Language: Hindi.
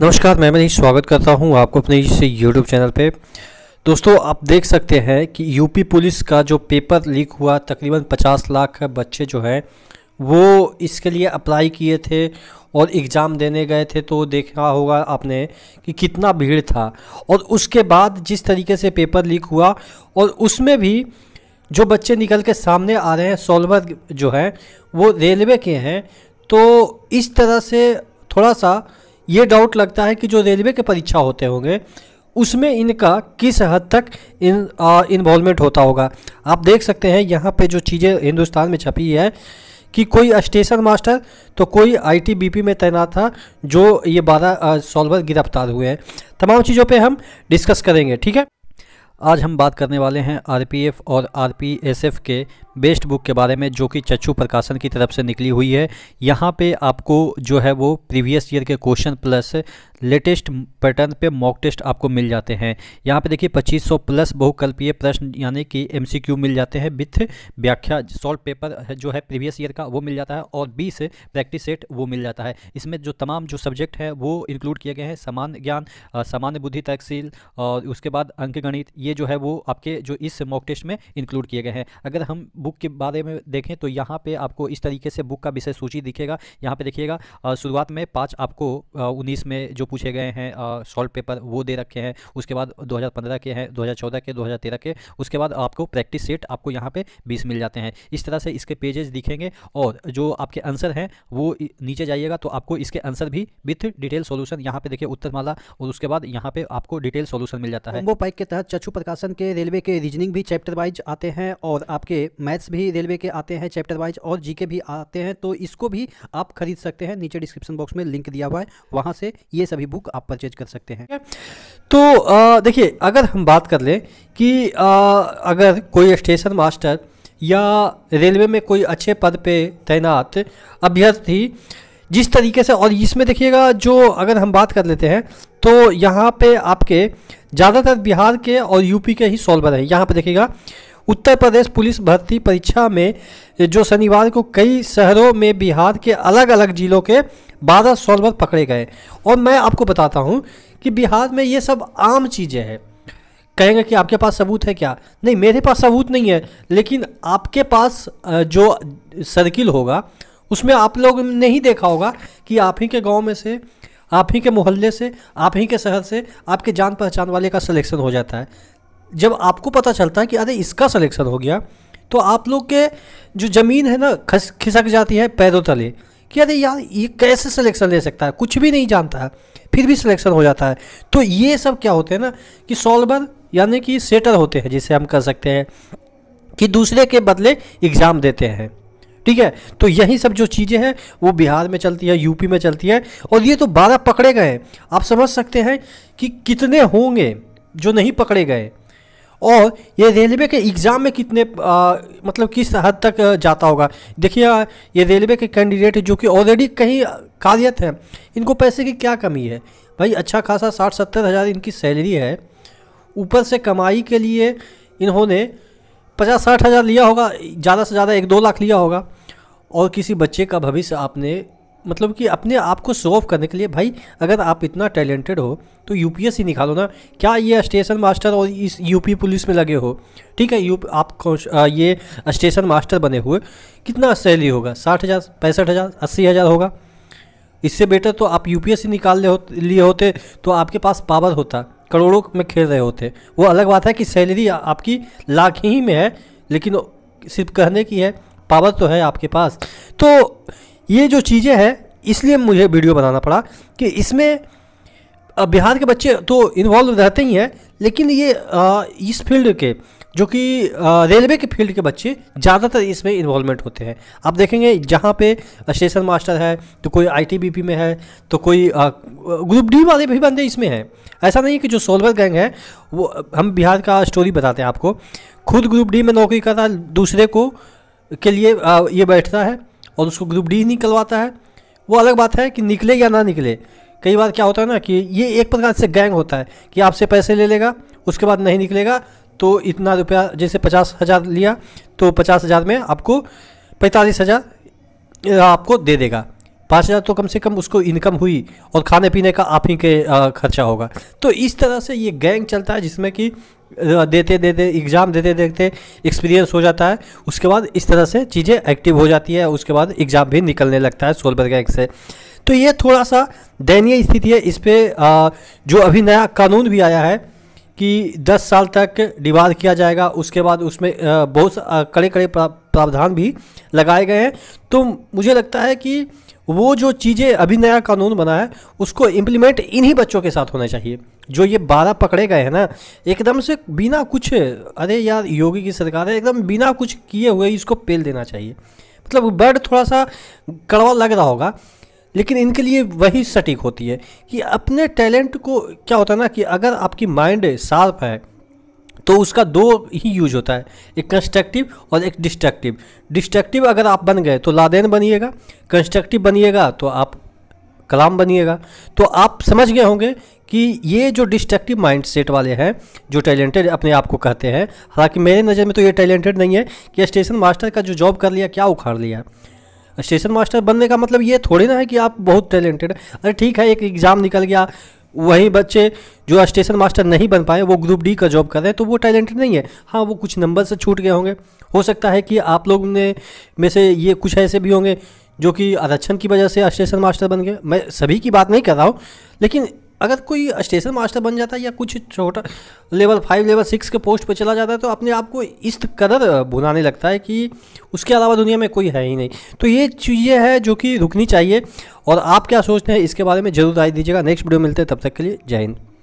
नमस्कार मैं मनीष स्वागत करता हूं आपको अपने इस यूट्यूब चैनल पे दोस्तों आप देख सकते हैं कि यूपी पुलिस का जो पेपर लीक हुआ तकरीबन 50 लाख बच्चे जो हैं वो इसके लिए अप्लाई किए थे और एग्ज़ाम देने गए थे तो देखा होगा आपने कि कितना भीड़ था और उसके बाद जिस तरीके से पेपर लीक हुआ और उसमें भी जो बच्चे निकल के सामने आ रहे हैं सॉल्वर जो हैं वो रेलवे के हैं तो इस तरह से थोड़ा सा ये डाउट लगता है कि जो रेलवे के परीक्षा होते होंगे उसमें इनका किस हद तक इन इन्वॉल्वमेंट होता होगा आप देख सकते हैं यहाँ पे जो चीज़ें हिंदुस्तान में छपी है कि कोई स्टेशन मास्टर तो कोई आईटीबीपी में तैनात था जो ये बारह सॉल्वर गिरफ्तार हुए हैं तमाम चीज़ों पे हम डिस्कस करेंगे ठीक है आज हम बात करने वाले हैं आरपीएफ और आरपीएसएफ के बेस्ट बुक के बारे में जो कि चच्चू प्रकाशन की तरफ से निकली हुई है यहाँ पे आपको जो है वो प्रीवियस ईयर के क्वेश्चन प्लस लेटेस्ट पैटर्न पे मॉक टेस्ट आपको मिल जाते हैं यहाँ पे देखिए 2500 प्लस बहुकल्पीय प्रश्न यानी कि एमसीक्यू मिल जाते हैं विथ व्याख्या सॉल्व पेपर है जो है प्रीवियस ईयर का वो मिल जाता है और बीस प्रैक्टिस सेट वो मिल जाता है इसमें जो तमाम जो सब्जेक्ट है वो इंक्लूड किए गए हैं समान ज्ञान सामान्य बुद्धि तहसील और उसके बाद अंक गणित ये जो है वो आपके जो इस मॉक टेस्ट में इंक्लूड किए गए हैं अगर हम बुक के बारे में देखें तो यहाँ पे आपको इस तरीके से बुक का विषय सूची दिखेगा यहाँ पे देखिएगा शुरुआत में पाँच आपको उन्नीस में जो पूछे गए हैं सॉल्ट पेपर वो दे रखे हैं उसके बाद दो के हैं दो के दो के उसके बाद आपको प्रैक्टिस सेट आपको यहाँ पर बीस मिल जाते हैं इस तरह से इसके पेजेस दिखेंगे और जो आपके आंसर हैं वो नीचे जाइएगा तो आपको इसके आंसर भी विथ डिटेल सोल्यूशन यहाँ पे देखिए उत्तर माला और उसके बाद यहाँ पे आपको डिटेल सोल्यूशन मिल जाता है वो पाइक के तहत चचू प्रकाशन के रेलवे के रीजनिंग भी चैप्टर वाइज आते हैं और आपके मैथ्स भी रेलवे के आते हैं चैप्टर वाइज और जीके भी आते हैं तो इसको भी आप खरीद सकते हैं नीचे डिस्क्रिप्शन बॉक्स में लिंक दिया हुआ है वहाँ से ये सभी बुक आप परचेज कर सकते हैं तो देखिए अगर हम बात कर लें कि आ, अगर कोई स्टेशन मास्टर या रेलवे में कोई अच्छे पद पे तैनात अभ्यर्थी जिस तरीके से और इसमें देखिएगा जो अगर हम बात कर लेते हैं तो यहाँ पे आपके ज़्यादातर बिहार के और यूपी के ही सॉल्वर हैं यहाँ पे देखिएगा उत्तर प्रदेश पुलिस भर्ती परीक्षा में जो शनिवार को कई शहरों में बिहार के अलग अलग जिलों के बारह सॉल्वर पकड़े गए और मैं आपको बताता हूँ कि बिहार में ये सब आम चीज़ें हैं कहेंगे कि आपके पास सबूत है क्या नहीं मेरे पास सबूत नहीं है लेकिन आपके पास जो सर्किल होगा उसमें आप लोग ने ही देखा होगा कि आप ही के गांव में से आप ही के मोहल्ले से आप ही के शहर से आपके जान पहचान वाले का सिलेक्शन हो जाता है जब आपको पता चलता है कि अरे इसका सिलेक्शन हो गया तो आप लोग के जो ज़मीन है ना खस खिसक जाती है पैरों तले कि अरे यार ये कैसे सिलेक्शन ले सकता है कुछ भी नहीं जानता है फिर भी सिलेक्शन हो जाता है तो ये सब क्या होते हैं ना कि सॉल्वर यानी कि सेटर होते हैं जिसे हम कर सकते हैं कि दूसरे के बदले एग्ज़ाम देते हैं ठीक है तो यही सब जो चीज़ें हैं वो बिहार में चलती है यूपी में चलती है और ये तो बारह पकड़े गए आप समझ सकते हैं कि कितने होंगे जो नहीं पकड़े गए और ये रेलवे के एग्ज़ाम में कितने आ, मतलब किस हद तक जाता होगा देखिए ये रेलवे के कैंडिडेट जो कि ऑलरेडी कहीं कार्यरत हैं इनको पैसे की क्या कमी है भाई अच्छा खासा साठ सत्तर हज़ार इनकी सैलरी है ऊपर से कमाई के लिए इन्होंने पचास साठ हज़ार लिया होगा ज़्यादा से ज़्यादा एक दो लाख लिया होगा और किसी बच्चे का भविष्य आपने मतलब कि अपने आप को शो ऑफ करने के लिए भाई अगर आप इतना टैलेंटेड हो तो यू यूपीएससी निकालो ना क्या ये स्टेशन मास्टर और इस यूपी पुलिस में लगे हो ठीक है यू आप ये स्टेशन मास्टर बने हुए कितना सैलरी होगा साठ हज़ार पैंसठ हज़ार अस्सी हज़ार होगा इससे बेटर तो आप यूपीएससी निकाल ले हो, लिए होते तो आपके पास पावर होता करोड़ों में खेल रहे होते वो अलग बात है कि सैलरी आपकी लाख ही में है लेकिन सिर्फ कहने की है पावर तो है आपके पास तो ये जो चीज़ें हैं इसलिए मुझे वीडियो बनाना पड़ा कि इसमें बिहार के बच्चे तो इन्वॉल्व रहते ही हैं लेकिन ये इस फील्ड के जो कि रेलवे के फील्ड के बच्चे ज़्यादातर इसमें इन्वॉल्वमेंट होते हैं आप देखेंगे जहाँ पे स्टेशन मास्टर है तो कोई आईटीबीपी में है तो कोई ग्रुप डी वाले भी बंदे इसमें हैं ऐसा नहीं कि जो सोलवर गैंग है वो हम बिहार का स्टोरी बताते हैं आपको खुद ग्रुप डी में नौकरी करता है दूसरे को के लिए आ, ये बैठता है और उसको ग्रुप डी निकलवाता है वो अलग बात है कि निकले या ना निकले कई बार क्या होता है ना कि ये एक प्रकार से गैंग होता है कि आपसे पैसे ले लेगा उसके बाद नहीं निकलेगा तो इतना रुपया जैसे पचास हज़ार लिया तो पचास हज़ार में आपको पैंतालीस हज़ार आपको दे देगा पाँच हज़ार तो कम से कम उसको इनकम हुई और खाने पीने का आप ही के खर्चा होगा तो इस तरह से ये गैंग चलता है जिसमें कि देते देते एग्ज़ाम देते देते एक्सपीरियंस हो जाता है उसके बाद इस तरह से चीज़ें एक्टिव हो जाती है उसके बाद एग्ज़ाम भी निकलने लगता है सोलबर गैंग से तो ये थोड़ा सा दयनीय स्थिति है इस पर जो अभी नया कानून भी आया है कि 10 साल तक डिवाद किया जाएगा उसके बाद उसमें बहुत कड़े कड़े प्रावधान भी लगाए गए हैं तो मुझे लगता है कि वो जो चीज़ें अभी नया कानून बना है उसको इम्प्लीमेंट इन्हीं बच्चों के साथ होना चाहिए जो ये बारह पकड़े गए हैं ना एकदम से बिना कुछ अरे यार योगी की सरकार है एकदम बिना कुछ किए हुए इसको पेल देना चाहिए मतलब वर्ड थोड़ा सा कड़वा लग रहा होगा लेकिन इनके लिए वही सटीक होती है कि अपने टैलेंट को क्या होता है ना कि अगर आपकी माइंड शार्प है तो उसका दो ही यूज होता है एक कंस्ट्रक्टिव और एक डिस्ट्रक्टिव डिस्ट्रक्टिव अगर आप बन गए तो लादेन बनिएगा कंस्ट्रक्टिव बनिएगा तो आप कलाम बनिएगा तो आप समझ गए होंगे कि ये जो डिस्ट्रक्टिव माइंड सेट वाले हैं जो टैलेंटेड अपने आप को कहते हैं हालांकि मेरे नज़र में तो ये टैलेंटेड नहीं है कि स्टेशन मास्टर का जो जॉब कर लिया क्या उखाड़ लिया स्टेशन मास्टर बनने का मतलब ये थोड़ी ना है कि आप बहुत टैलेंटेड हैं अरे ठीक है एक एग्ज़ाम निकल गया वही बच्चे जो स्टेशन मास्टर नहीं बन पाए वो ग्रुप डी का जॉब कर रहे हैं तो वो टैलेंटेड नहीं है हाँ वो कुछ नंबर से छूट गए होंगे हो सकता है कि आप लोग ने में से ये कुछ ऐसे भी होंगे जो कि आरक्षण की वजह से स्टेशन मास्टर बन गए मैं सभी की बात नहीं कर रहा हूँ लेकिन अगर कोई स्टेशन मास्टर बन जाता है या कुछ छोटा लेवल फाइव लेवल सिक्स के पोस्ट पर चला जाता है तो अपने आप को इस कदर भुनाने लगता है कि उसके अलावा दुनिया में कोई है ही नहीं तो ये चीज़ें हैं जो कि रुकनी चाहिए और आप क्या सोचते हैं इसके बारे में जरूर राय दीजिएगा नेक्स्ट वीडियो मिलते हैं तब तक के लिए जय हिंद